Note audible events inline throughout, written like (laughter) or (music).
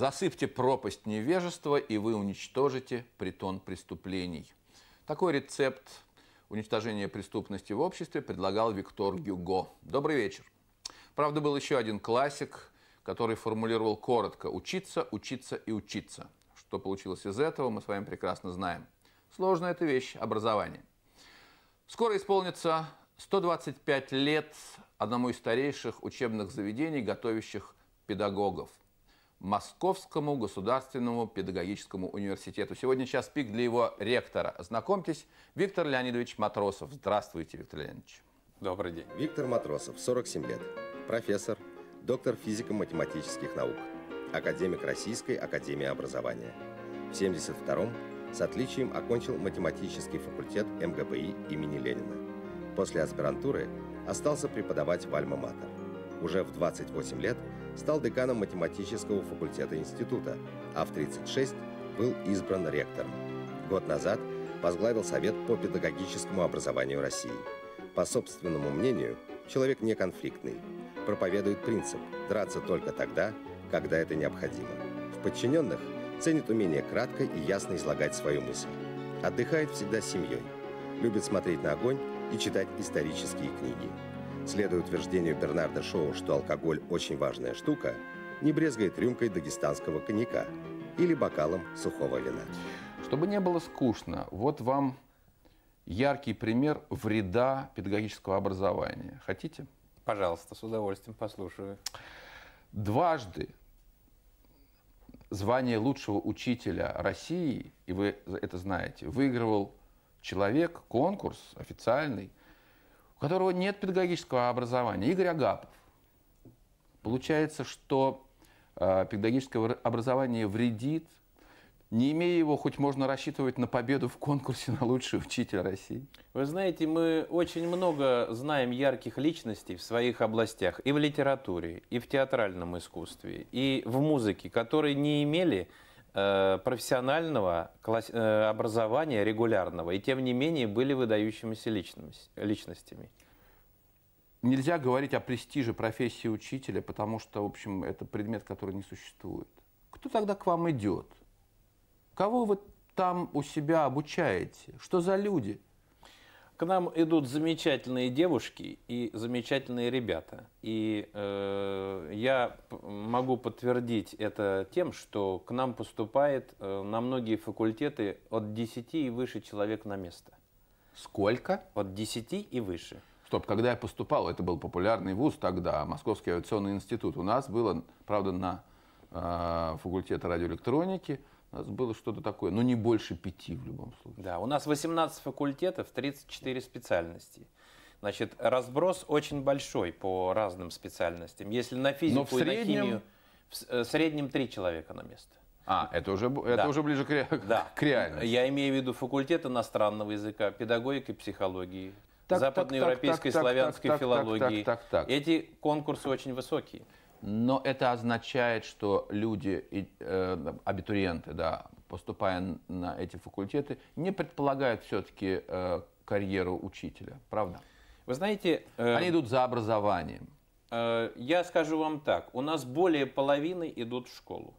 Засыпьте пропасть невежества, и вы уничтожите притон преступлений. Такой рецепт уничтожения преступности в обществе предлагал Виктор Гюго. Добрый вечер. Правда, был еще один классик, который формулировал коротко «учиться, учиться и учиться». Что получилось из этого, мы с вами прекрасно знаем. Сложная эта вещь – образование. Скоро исполнится 125 лет одному из старейших учебных заведений, готовящих педагогов. Московскому государственному педагогическому университету. Сегодня час пик для его ректора. Знакомьтесь, Виктор Леонидович Матросов. Здравствуйте, Виктор Леонидович. Добрый день. Виктор Матросов, 47 лет. Профессор, доктор физико-математических наук. Академик Российской Академии Образования. В 72-м с отличием окончил математический факультет МГБИ имени Ленина. После аспирантуры остался преподавать в Альма-Матер. Уже в 28 лет – стал деканом математического факультета института, а в 36 был избран ректором. Год назад возглавил Совет по педагогическому образованию России. По собственному мнению, человек не конфликтный. Проповедует принцип «драться только тогда, когда это необходимо». В подчиненных ценит умение кратко и ясно излагать свою мысль. Отдыхает всегда с семьей. Любит смотреть на огонь и читать исторические книги. Следуя утверждению Бернарда Шоу, что алкоголь очень важная штука, не брезгает рюмкой дагестанского коньяка или бокалом сухого вина. Чтобы не было скучно, вот вам яркий пример вреда педагогического образования. Хотите? Пожалуйста, с удовольствием послушаю. Дважды звание лучшего учителя России, и вы это знаете, выигрывал человек, конкурс официальный, у которого нет педагогического образования, Игорь Агапов. Получается, что э, педагогическое образование вредит. Не имея его, хоть можно рассчитывать на победу в конкурсе на лучший учитель России. Вы знаете, мы очень много знаем ярких личностей в своих областях, и в литературе, и в театральном искусстве, и в музыке, которые не имели Э, профессионального э, образования регулярного, и тем не менее были выдающимися личностями. Нельзя говорить о престиже профессии учителя, потому что, в общем, это предмет, который не существует. Кто тогда к вам идет? Кого вы там у себя обучаете? Что за люди? К нам идут замечательные девушки и замечательные ребята. И э, я могу подтвердить это тем, что к нам поступает э, на многие факультеты от 10 и выше человек на место. Сколько? От 10 и выше. Стоп, когда я поступал, это был популярный вуз тогда, Московский авиационный институт. У нас было, правда, на а, факультета радиоэлектроники. У нас было что-то такое, но ну, не больше пяти в любом случае. Да, у нас 18 факультетов, 34 специальности. Значит, разброс очень большой по разным специальностям. Если на физику среднем... и на химию, э, в среднем три человека на место. А, это уже, это да. уже ближе к, да. (laughs) к реальности. Я имею в виду факультет иностранного языка, педагогики, психологии, западноевропейской славянской филологии. Эти конкурсы очень высокие. Но это означает, что люди, э, абитуриенты, да, поступая на эти факультеты, не предполагают все-таки э, карьеру учителя, правда? Вы знаете... Э, они идут за образованием. я скажу вам так. У нас более половины идут в школу.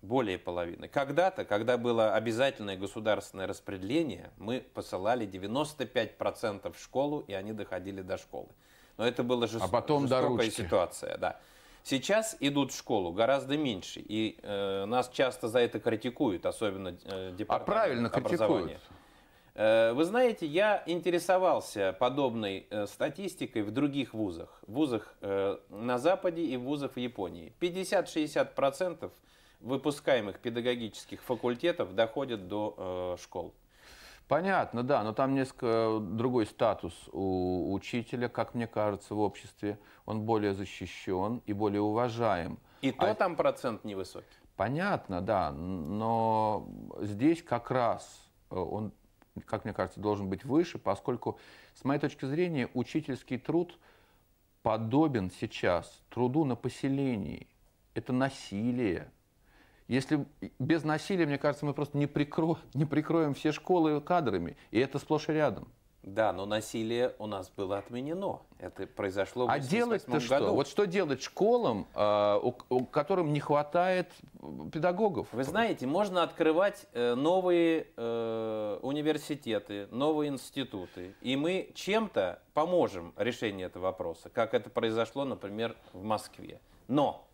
Более половины. Когда-то, когда было обязательное государственное распределение, мы посылали 95% в школу, и они доходили до школы. Но это была жест... а потом жестокая до ситуация. Да. Сейчас идут в школу гораздо меньше, и э, нас часто за это критикуют, особенно э, департамент А правильно критикуют. Э, вы знаете, я интересовался подобной э, статистикой в других вузах. В вузах э, на Западе и в вузах в Японии. 50-60% выпускаемых педагогических факультетов доходят до школ. Понятно, да, но там несколько другой статус у учителя, как мне кажется, в обществе. Он более защищен и более уважаем. И то а там процент невысокий. Понятно, да, но здесь как раз э, он, как мне кажется, должен быть выше, поскольку, с моей точки зрения, учительский труд подобен сейчас труду на поселении. Это насилие, если без насилия, мне кажется, мы просто не, прикро... не прикроем все школы кадрами. И это сплошь и рядом. Да, но насилие у нас было отменено. Это произошло в А делать что? Вот что делать школам, а, у, у которым не хватает педагогов? Вы знаете, можно открывать э, новые э, университеты, новые институты. И мы чем-то поможем решению этого вопроса, как это произошло, например, в Москве. Но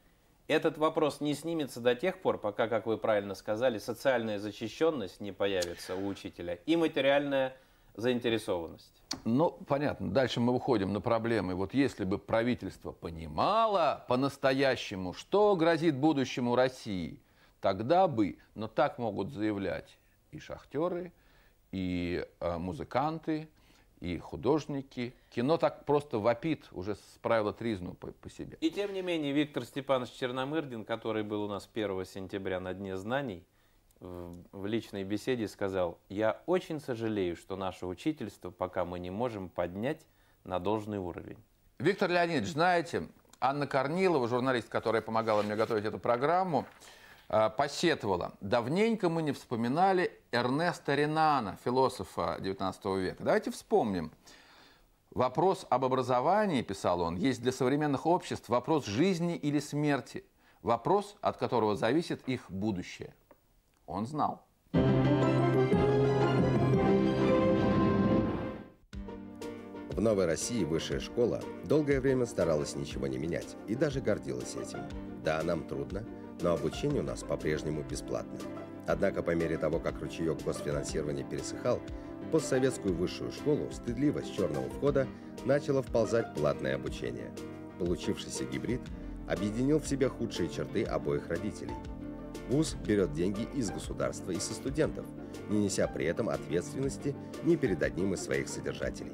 этот вопрос не снимется до тех пор, пока, как вы правильно сказали, социальная защищенность не появится у учителя и материальная заинтересованность. Ну, понятно. Дальше мы выходим на проблемы. Вот если бы правительство понимало по-настоящему, что грозит будущему России, тогда бы, но так могут заявлять и шахтеры, и э, музыканты, и художники. Кино так просто вопит, уже справило тризну по, по себе. И тем не менее, Виктор Степанович Черномырдин, который был у нас 1 сентября на Дне знаний, в, в личной беседе сказал, я очень сожалею, что наше учительство пока мы не можем поднять на должный уровень. Виктор Леонидович, знаете, Анна Корнилова, журналист, которая помогала мне готовить эту программу, Э, посетовала. Давненько мы не вспоминали Эрнеста Ренана, философа XIX века. Давайте вспомним. Вопрос об образовании, писал он, есть для современных обществ вопрос жизни или смерти, вопрос, от которого зависит их будущее. Он знал. В Новой России высшая школа долгое время старалась ничего не менять и даже гордилась этим. Да, нам трудно – но обучение у нас по-прежнему бесплатное. Однако по мере того, как ручеек госфинансирования пересыхал, постсоветскую высшую школу стыдливо с черного входа начало вползать платное обучение. Получившийся гибрид объединил в себе худшие черты обоих родителей. ВУЗ берет деньги из государства и со студентов, не неся при этом ответственности ни перед одним из своих содержателей.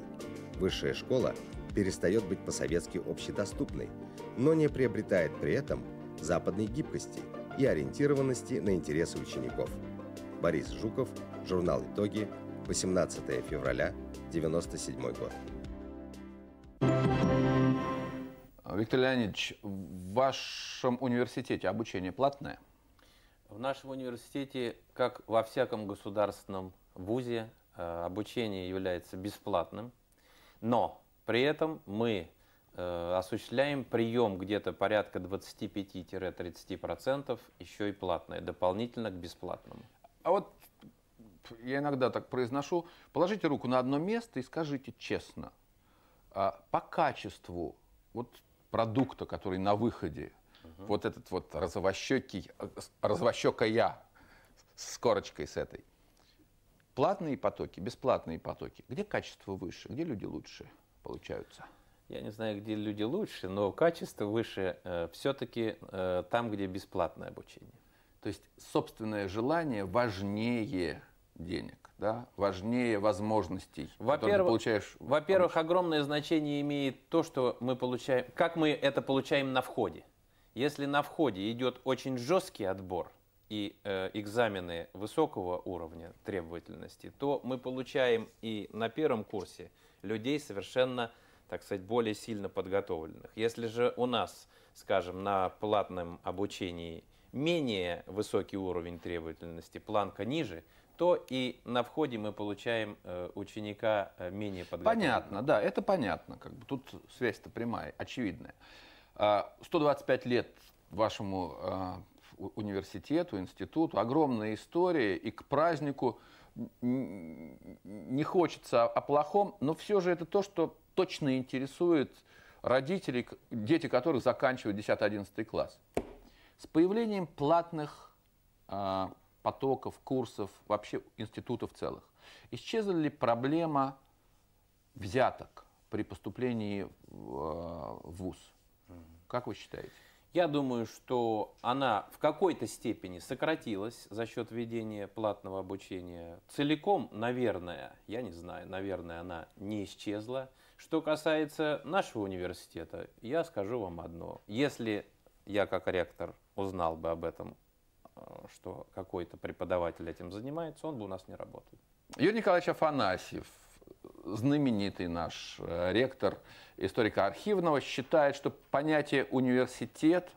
Высшая школа перестает быть по-советски общедоступной, но не приобретает при этом западной гибкости и ориентированности на интересы учеников. Борис Жуков, журнал «Итоги», 18 февраля 1997 год. Виктор Леонидович, в вашем университете обучение платное? В нашем университете, как во всяком государственном вузе, э, обучение является бесплатным, но при этом мы Э, осуществляем прием где-то порядка 25-30%, еще и платное, дополнительно к бесплатному. А вот я иногда так произношу, положите руку на одно место и скажите честно, а, по качеству вот продукта, который на выходе, угу. вот этот вот розовощекий, розовощекая с корочкой с этой, платные потоки, бесплатные потоки, где качество выше, где люди лучше получаются? я не знаю, где люди лучше, но качество выше э, все-таки э, там, где бесплатное обучение. То есть собственное желание важнее денег, да? важнее возможностей, во-первых, получаешь. Во-первых, огромное значение имеет то, что мы получаем, как мы это получаем на входе. Если на входе идет очень жесткий отбор и э, экзамены высокого уровня требовательности, то мы получаем и на первом курсе людей совершенно так сказать, более сильно подготовленных. Если же у нас, скажем, на платном обучении менее высокий уровень требовательности, планка ниже, то и на входе мы получаем э, ученика э, менее подготовленного. Понятно, да, это понятно. Как бы тут связь-то прямая, очевидная. 125 а, лет вашему а, университету, институту. Огромная история, и к празднику не хочется о плохом, но все же это то, что точно интересует родителей, дети которых заканчивают 10-11 класс. С появлением платных а, потоков, курсов, вообще институтов целых, исчезла ли проблема взяток при поступлении в, а, в ВУЗ? Как вы считаете? Я думаю, что она в какой-то степени сократилась за счет введения платного обучения. Целиком, наверное, я не знаю, наверное, она не исчезла. Что касается нашего университета, я скажу вам одно. Если я как ректор узнал бы об этом, э, что какой-то преподаватель этим занимается, он бы у нас не работал. Юрий Николаевич Афанасьев, знаменитый наш э, ректор историка архивного считает, что понятие университет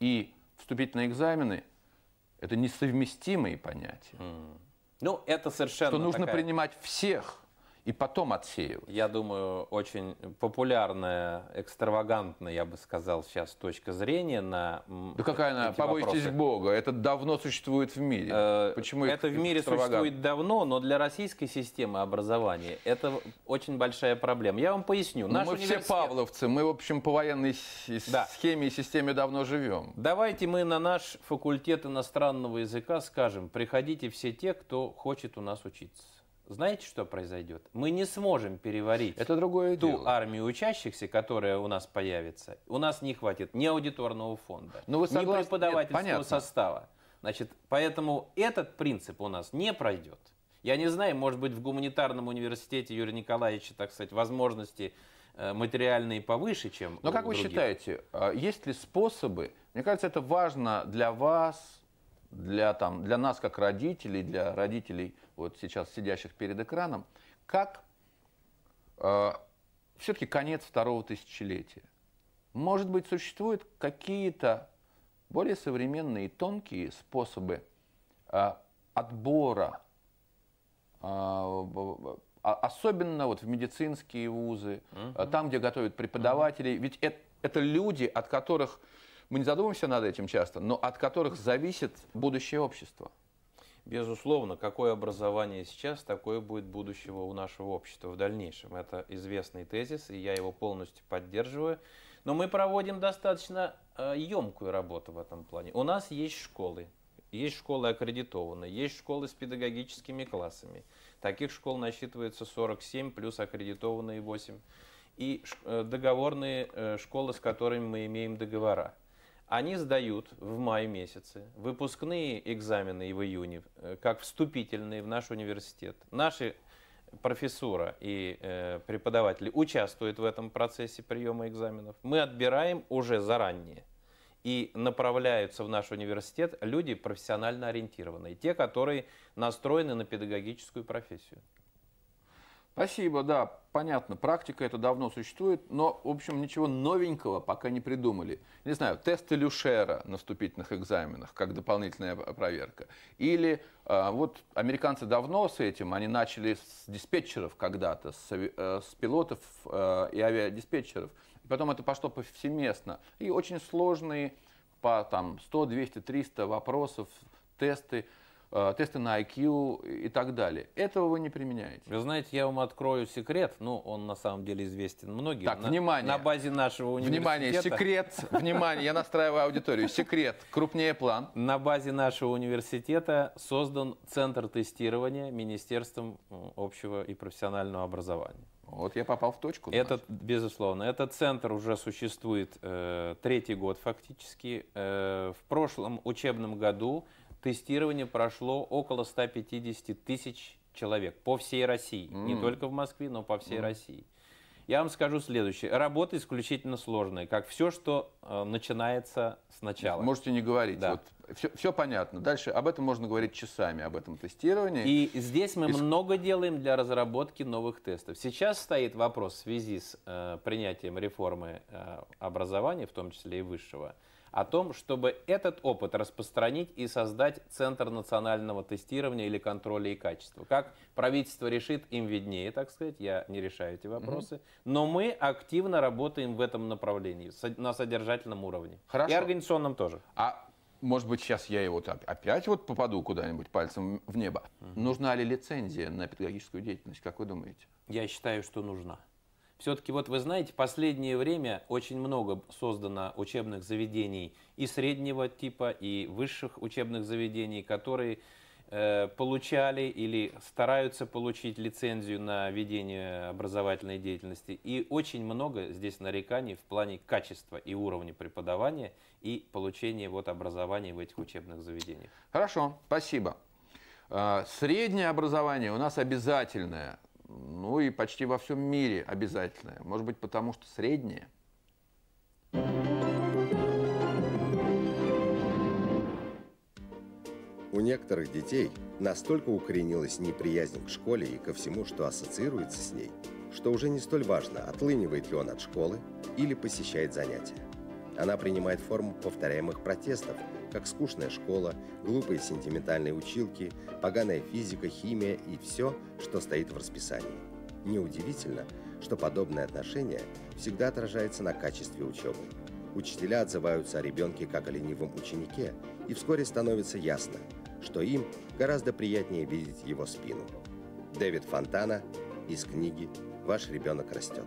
и вступительные экзамены – это несовместимые понятия. Mm. Ну, это совершенно Что нужно такая... принимать всех – и потом отсеивать. Я думаю, очень популярная, экстравагантная, я бы сказал сейчас, точка зрения на Да какая она? Побойтесь вопросы. Бога. Это давно существует в мире. Э, Почему это в мире существует давно, но для российской системы образования это очень большая проблема. Я вам поясню. Ну, наш мы университет... все павловцы, мы, в общем, по военной да. схеме и системе давно живем. Давайте мы на наш факультет иностранного языка скажем, приходите все те, кто хочет у нас учиться знаете, что произойдет? Мы не сможем переварить Это другое ту дело. армию учащихся, которая у нас появится. У нас не хватит ни аудиторного фонда, Но ну, вы согласны... ни преподавательского Нет, состава. Значит, поэтому этот принцип у нас не пройдет. Я не знаю, может быть, в гуманитарном университете Юрия Николаевича, так сказать, возможности э, материальные повыше, чем Но как других. вы считаете, а, есть ли способы, мне кажется, это важно для вас, для, там, для нас как родителей, для родителей, вот сейчас сидящих перед экраном, как э, все-таки конец второго тысячелетия. Может быть, существуют какие-то более современные и тонкие способы э, отбора, э, а, особенно вот в медицинские вузы, mm-hmm. там, где готовят преподавателей. Mm-hmm. Ведь это, это люди, от которых мы не задумываемся над этим часто, но от которых зависит будущее общества. Безусловно, какое образование сейчас, такое будет будущего у нашего общества в дальнейшем. Это известный тезис, и я его полностью поддерживаю. Но мы проводим достаточно емкую э, работу в этом плане. У нас есть школы, есть школы аккредитованные, есть школы с педагогическими классами. Таких школ насчитывается 47, плюс аккредитованные 8. И э, договорные э, школы, с которыми мы имеем договора. Они сдают в мае месяце выпускные экзамены и в июне, э, как вступительные в наш университет. Наши профессора и э, преподаватели участвуют в этом процессе приема экзаменов. Мы отбираем уже заранее. И направляются в наш университет люди профессионально ориентированные, те, которые настроены на педагогическую профессию. Спасибо, да, понятно, практика это давно существует, но, в общем, ничего новенького пока не придумали. Не знаю, тесты Люшера на вступительных экзаменах, как дополнительная проверка. Или э, вот американцы давно с этим, они начали с диспетчеров когда-то, с, э, с пилотов э, и авиадиспетчеров. И потом это пошло повсеместно. И очень сложные по там 100, 200, 300 вопросов, тесты – Э, тесты на IQ и так далее. Этого вы не применяете. Вы знаете, я вам открою секрет, ну, он на самом деле известен многим. Так, на, внимание. На базе нашего университета. Внимание, секрет, внимание, я настраиваю аудиторию. Секрет, крупнее план. На базе нашего университета создан Центр тестирования Министерством общего и профессионального образования. Вот я попал в точку. Этот, безусловно, этот центр уже существует э, третий год фактически. Э, в прошлом учебном году тестирование прошло около 150 тысяч человек по всей России. Mm. Не только в Москве, но по всей mm. России. Я вам скажу следующее. Работа исключительно сложная, как все, что э, начинается сначала. Можете не говорить. Да. Вот, все, все понятно. Дальше об этом можно говорить часами, об этом тестировании. И здесь мы Иск... много делаем для разработки новых тестов. Сейчас стоит вопрос в связи с э, принятием реформы э, образования, в том числе и высшего, о том, чтобы этот опыт распространить и создать Центр национального тестирования или контроля и качества. Как правительство решит, им виднее, так сказать, я не решаю эти вопросы, угу. но мы активно работаем в этом направлении, на содержательном уровне. Хорошо. И организационном тоже. А может быть, сейчас я его так опять вот попаду куда-нибудь пальцем в небо. Угу. Нужна ли лицензия на педагогическую деятельность, как вы думаете? Я считаю, что нужна. Все-таки вот вы знаете, последнее время очень много создано учебных заведений и среднего типа, и высших учебных заведений, которые э, получали или стараются получить лицензию на ведение образовательной деятельности. И очень много здесь нареканий в плане качества и уровня преподавания и получения вот образования в этих учебных заведениях. Хорошо, спасибо. Э, среднее образование у нас обязательное. Ну и почти во всем мире обязательное. Может быть, потому что среднее. У некоторых детей настолько укоренилась неприязнь к школе и ко всему, что ассоциируется с ней, что уже не столь важно, отлынивает ли он от школы или посещает занятия. Она принимает форму повторяемых протестов – как скучная школа, глупые сентиментальные училки, поганая физика, химия и все, что стоит в расписании. Неудивительно, что подобное отношение всегда отражается на качестве учебы. Учителя отзываются о ребенке как о ленивом ученике, и вскоре становится ясно, что им гораздо приятнее видеть его спину. Дэвид Фонтана из книги «Ваш ребенок растет».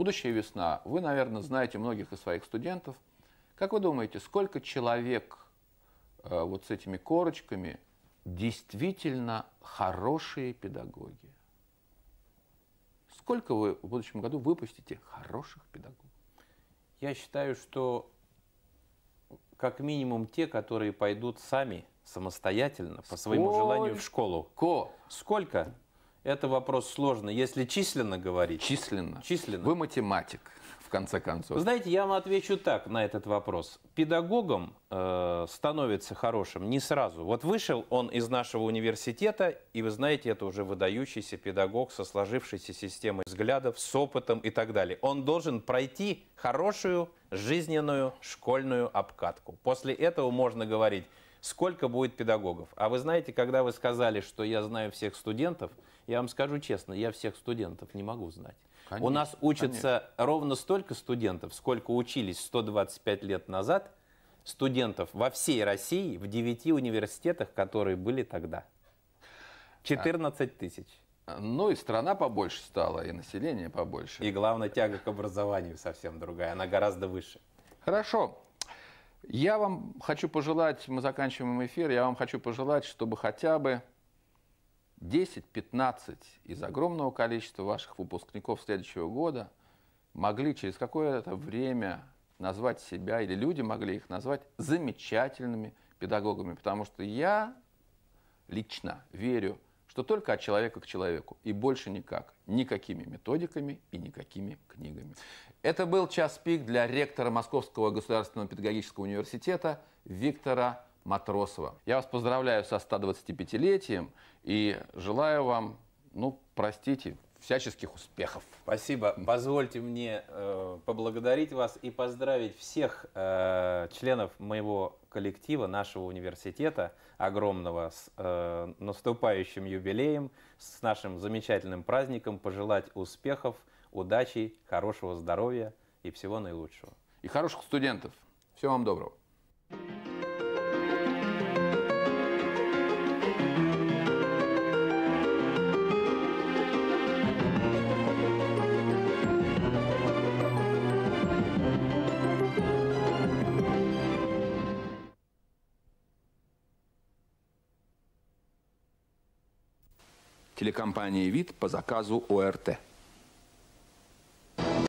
Будущая весна. Вы, наверное, знаете многих из своих студентов. Как вы думаете, сколько человек э, вот с этими корочками действительно хорошие педагоги? Сколько вы в будущем году выпустите хороших педагогов? Я считаю, что как минимум те, которые пойдут сами самостоятельно по своему желанию в школу. Ко. Сколько? Это вопрос сложный. Если численно говорить. Численно. Численно. Вы математик, в конце концов. знаете, я вам отвечу так на этот вопрос. Педагогом э, становится хорошим не сразу. Вот вышел он из нашего университета, и вы знаете, это уже выдающийся педагог со сложившейся системой взглядов, с опытом и так далее. Он должен пройти хорошую жизненную школьную обкатку. После этого можно говорить, сколько будет педагогов. А вы знаете, когда вы сказали, что я знаю всех студентов, я вам скажу честно, я всех студентов не могу знать. Конечно, У нас учится конечно. ровно столько студентов, сколько учились 125 лет назад студентов во всей России в 9 университетах, которые были тогда. 14 тысяч. А, ну и страна побольше стала, и население побольше. И главное, тяга к образованию совсем другая, она гораздо выше. Хорошо. Я вам хочу пожелать, мы заканчиваем эфир, я вам хочу пожелать, чтобы хотя бы 10-15 из огромного количества ваших выпускников следующего года могли через какое-то время назвать себя, или люди могли их назвать замечательными педагогами, потому что я лично верю, что только от человека к человеку и больше никак, никакими методиками и никакими книгами. Это был час пик для ректора Московского государственного педагогического университета Виктора Матросова. Я вас поздравляю со 125-летием и желаю вам, ну, простите, всяческих успехов. Спасибо. Позвольте мне э, поблагодарить вас и поздравить всех э, членов моего коллектива, нашего университета огромного, с э, наступающим юбилеем, с нашим замечательным праздником, пожелать успехов, удачи, хорошего здоровья и всего наилучшего. И хороших студентов. Всего вам доброго. компании «Вид» по заказу ОРТ.